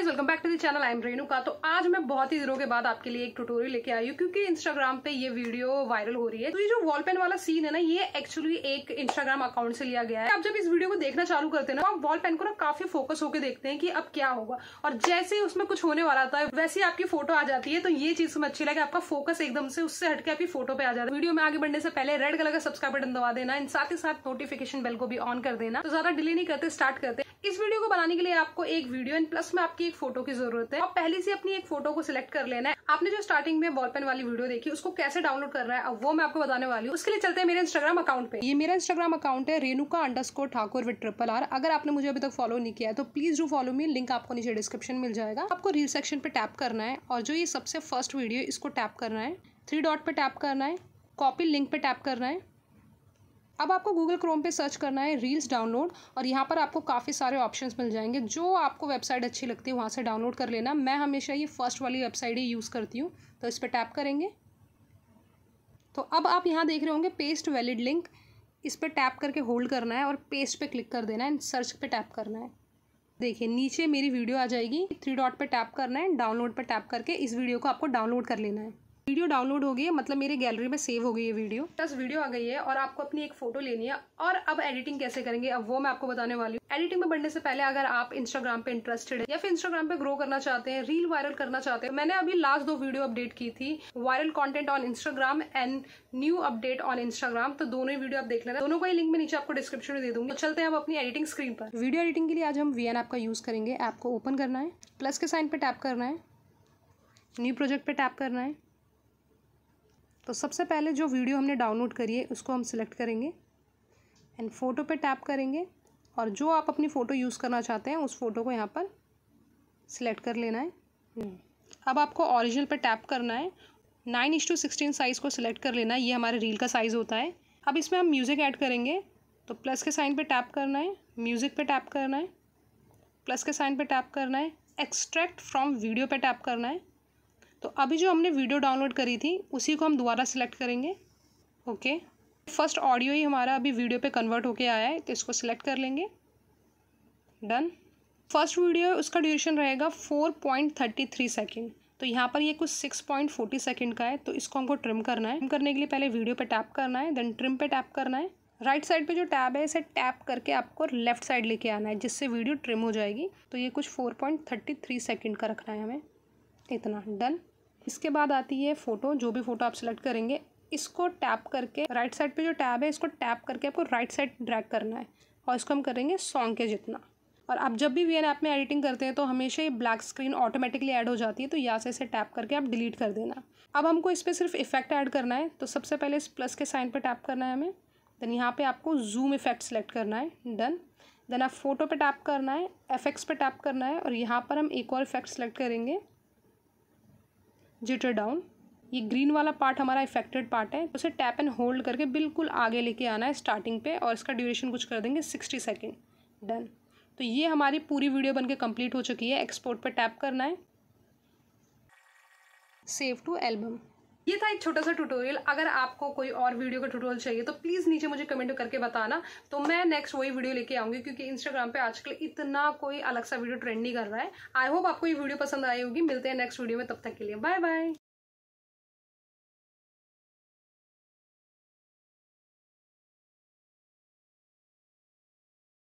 guys welcome back to the channel I am का तो आज मैं बहुत ही दिनों के बाद आपके लिए एक ट्यूटोरियल लेके आई हूँ क्योंकि इंस्टाग्राम पे ये वीडियो वायरल हो रही है तो ये जो वॉलपेन वाला सीन है ना ये एक्चुअली एक इंस्टाग्राम अकाउंट से लिया गया है आप जब इस वीडियो को देखना चालू करते हैं ना तो आप वॉलपेन को ना काफी फोकस होकर देखते हैं कि अब क्या होगा और जैसे ही उसमें कुछ होने वाला था वैसे ही आपकी फोटो आ जाती है तो ये चीज तुम्हें अच्छी लगे आपका फोकस एकदम से उससे हटके आपकी फोटो पे आ जाता है वीडियो में आगे बढ़ने से पहले रेड कलर का सब्सक्राइब बटन दबा देना इन साथ ही साथ नोटिफिकेशन बेल को भी ऑन कर देना तो ज्यादा डिले नहीं करते स्टार्ट करते इस वीडियो को बनाने के लिए आपको एक वीडियो एंड प्लस में आपकी एक फोटो की जरूरत है आप पहले से अपनी एक फोटो को सिलेक्ट कर लेना है आपने जो स्टार्टिंग में बॉल पेन वाली वीडियो देखी उसको कैसे डाउनलोड कर रहा है अब वो मैं आपको बताने वाली हूँ उसके लिए चलते हैं मेरे इंस्टाग्राम अकाउंट पे ये मेरा इंस्टाग्राम अकाउंट है Renuka under Thakur with triple R अगर आपने मुझे अभी तक फॉलो नहीं किया है तो please do follow me link आपको नीचे डिस्क्रिप्शन मिल जाएगा आपको रील सेक्शन पे टैप करना है और जो ये सबसे फर्स्ट वीडियो इसको टैप करना है थ्री डॉट पे टैप करना है कॉपी लिंक पे टैप करना है अब आपको गूगल क्रोम पे सर्च करना है रील्स डाउनलोड और यहाँ पर आपको काफ़ी सारे ऑप्शंस मिल जाएंगे जो आपको वेबसाइट अच्छी लगती है वहाँ से डाउनलोड कर लेना मैं हमेशा ये फर्स्ट वाली वेबसाइट ही यूज़ करती हूँ तो इस पर टैप करेंगे तो अब आप यहाँ देख रहे होंगे पेस्ट वैलिड लिंक इस पर टैप करके होल्ड करना है और पेस्ट पे क्लिक कर देना है सर्च पर टैप करना है देखिए नीचे मेरी वीडियो आ जाएगी थ्री डॉट पर टैप करना है डाउनलोड पर टैप करके इस वीडियो को आपको डाउनलोड कर लेना है वीडियो डाउनलोड हो गई है मतलब मेरे गैलरी में सेव हो गई है वीडियो बस वीडियो आ गई है और आपको अपनी एक फोटो लेनी है और अब एडिटिंग कैसे करेंगे अब वो मैं आपको बताने वाली हूँ एडिटिंग में बढ़ने से पहले अगर आप इंस्टाग्राम पे इंटरेस्टेड है या फिर इंस्टाग्राम पे ग्रो करना चाहते हैं रील वायरल करना चाहते हैं मैंने अभी लास्ट दो वीडियो अपडेट की थी viral content on Instagram and new update on Instagram तो दोनों ही वीडियो आप देख लेना दोनों का ही लिंक मैं नीचे आपको डिस्क्रिप्शन में दे दूंगी तो चलते हैं आप अपनी एडिटिंग स्क्रीन पर वीडियो एडिटिंग के लिए आज हम वी एन का यूज करेंगे ऐप को ओपन करना है प्लस के साइन पे टैप करना है न्यू प्रोजेक्ट पे टैप करना है तो सबसे पहले जो वीडियो हमने डाउनलोड करी है उसको हम सिलेक्ट करेंगे एंड फ़ोटो पे टैप करेंगे और जो आप अपनी फ़ोटो यूज़ करना चाहते हैं उस फ़ोटो को यहाँ पर सिलेक्ट कर लेना है अब आपको ओरिजिनल पे टैप करना है nine into sixteen size को सिलेक्ट कर लेना है ये हमारे रील का साइज़ होता है अब इसमें हम म्यूज़िक ऐड करेंगे तो प्लस के साइन पर टैप करना है म्यूज़िक पर टैप करना है प्लस के साइन पर टैप करना है एक्सट्रैक्ट फ्रॉम वीडियो पर टैप करना है तो अभी जो हमने वीडियो डाउनलोड करी थी उसी को हम दोबारा सेलेक्ट करेंगे ओके फर्स्ट ऑडियो ही हमारा अभी वीडियो पे कन्वर्ट होके आया है तो इसको सिलेक्ट कर लेंगे डन फर्स्ट वीडियो उसका ड्यूरेशन रहेगा four point thirty three second तो यहाँ पर ये कुछ सिक्स पॉइंट फोर्टी सेकेंड का है तो इसको हमको ट्रिम करना है ट्रिम करने के लिए पहले वीडियो पे टैप करना है देन ट्रिम पे टैप करना है राइट साइड पे जो टैब है इसे टैप करके आपको लेफ्ट साइड लेके आना है जिससे वीडियो ट्रिम हो जाएगी तो ये कुछ four point thirty three second का रखना है हमें इतना डन इसके बाद आती है फ़ोटो जो भी फ़ोटो आप सेलेक्ट करेंगे इसको टैप करके राइट साइड पे जो टैब है इसको टैप करके आपको राइट साइड ड्रैग करना है और इसको हम करेंगे सॉन्ग के जितना और आप जब भी वी एन ऐप में एडिटिंग करते हैं तो हमेशा ये ब्लैक स्क्रीन ऑटोमेटिकली ऐड हो जाती है तो यहाँ से इसे टैप करके आप डिलीट कर देना अब हमको इस पर सिर्फ इफेक्ट ऐड करना है तो सबसे पहले इस प्लस के साइन पर टैप करना है हमें देन यहाँ पर आपको जूम इफेक्ट सेलेक्ट करना है डन देन आप फोटो पे टैप करना है एफ पर टैप करना है और यहाँ पर हम एक और इफेक्ट सेलेक्ट करेंगे जिटर डाउन ये ग्रीन वाला पार्ट हमारा इफेक्टेड पार्ट है उसे टैप एंड होल्ड करके बिल्कुल आगे लेके आना है स्टार्टिंग पे और इसका ड्यूरेशन कुछ कर देंगे सिक्सटी सेकेंड डन तो ये हमारी पूरी वीडियो बनके कंप्लीट हो चुकी है एक्सपोर्ट पे टैप करना है सेव टू एल्बम ये था एक छोटा सा ट्यूटोरियल अगर आपको कोई और वीडियो का ट्यूटोरियल चाहिए तो प्लीज़ नीचे मुझे कमेंट करके बताना तो मैं नेक्स्ट वही वीडियो लेके आऊंगी क्योंकि इंस्टाग्राम पे आजकल इतना कोई अलग सा वीडियो ट्रेंड नहीं कर रहा है आई होप आपको ये वीडियो पसंद आई होगी मिलते हैं नेक्स्ट वीडियो में तब तक के लिए बाय बाय